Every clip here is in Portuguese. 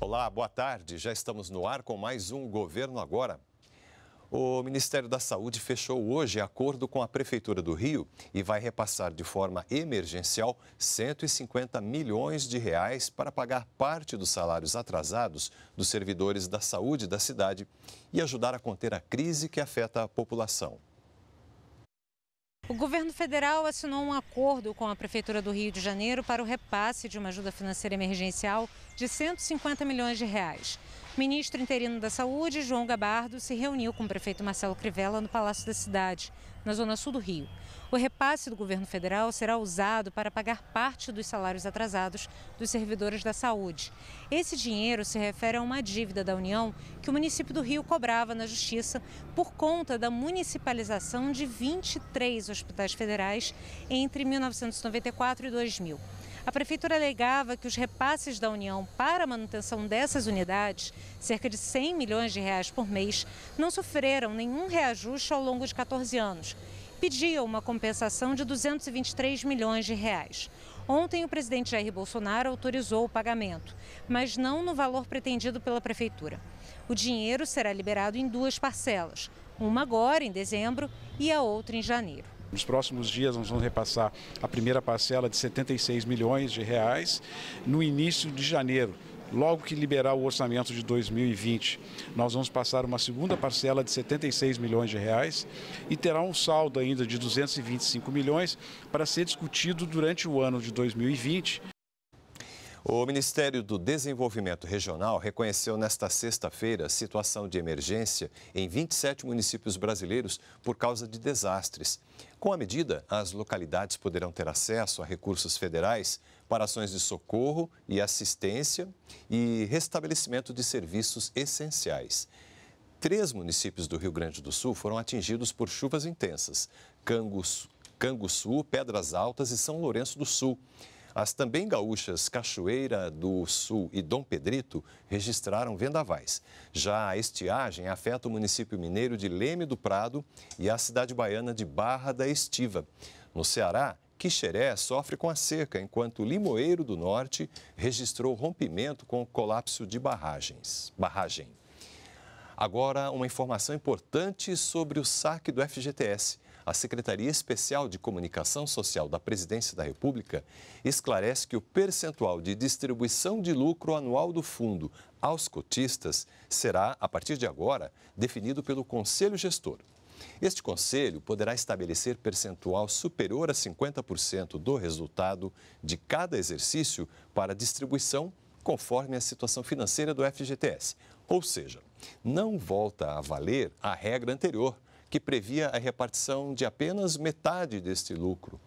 Olá, boa tarde. Já estamos no ar com mais um Governo Agora. O Ministério da Saúde fechou hoje acordo com a Prefeitura do Rio e vai repassar de forma emergencial 150 milhões de reais para pagar parte dos salários atrasados dos servidores da saúde da cidade e ajudar a conter a crise que afeta a população. O governo federal assinou um acordo com a Prefeitura do Rio de Janeiro para o repasse de uma ajuda financeira emergencial de 150 milhões de reais ministro interino da Saúde, João Gabardo, se reuniu com o prefeito Marcelo Crivella no Palácio da Cidade, na zona sul do Rio. O repasse do governo federal será usado para pagar parte dos salários atrasados dos servidores da saúde. Esse dinheiro se refere a uma dívida da União que o município do Rio cobrava na Justiça por conta da municipalização de 23 hospitais federais entre 1994 e 2000. A prefeitura alegava que os repasses da União para a manutenção dessas unidades, cerca de 100 milhões de reais por mês, não sofreram nenhum reajuste ao longo de 14 anos. Pediam uma compensação de 223 milhões de reais. Ontem, o presidente Jair Bolsonaro autorizou o pagamento, mas não no valor pretendido pela prefeitura. O dinheiro será liberado em duas parcelas, uma agora, em dezembro, e a outra em janeiro. Nos próximos dias nós vamos repassar a primeira parcela de 76 milhões de reais no início de janeiro. Logo que liberar o orçamento de 2020, nós vamos passar uma segunda parcela de 76 milhões de reais e terá um saldo ainda de 225 milhões para ser discutido durante o ano de 2020. O Ministério do Desenvolvimento Regional reconheceu nesta sexta-feira situação de emergência em 27 municípios brasileiros por causa de desastres. Com a medida, as localidades poderão ter acesso a recursos federais para ações de socorro e assistência e restabelecimento de serviços essenciais. Três municípios do Rio Grande do Sul foram atingidos por chuvas intensas: Canguçu, Pedras Altas e São Lourenço do Sul. As também gaúchas Cachoeira do Sul e Dom Pedrito registraram vendavais. Já a estiagem afeta o município mineiro de Leme do Prado e a cidade baiana de Barra da Estiva. No Ceará, Quixeré sofre com a seca, enquanto Limoeiro do Norte registrou rompimento com o colapso de barragens. Barragem. Agora, uma informação importante sobre o saque do FGTS a Secretaria Especial de Comunicação Social da Presidência da República esclarece que o percentual de distribuição de lucro anual do fundo aos cotistas será, a partir de agora, definido pelo Conselho Gestor. Este conselho poderá estabelecer percentual superior a 50% do resultado de cada exercício para distribuição conforme a situação financeira do FGTS. Ou seja, não volta a valer a regra anterior, que previa a repartição de apenas metade deste lucro.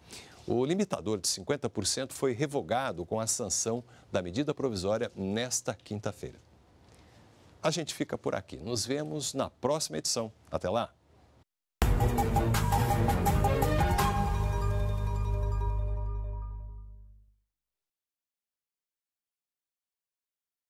O limitador de 50% foi revogado com a sanção da medida provisória nesta quinta-feira. A gente fica por aqui. Nos vemos na próxima edição. Até lá!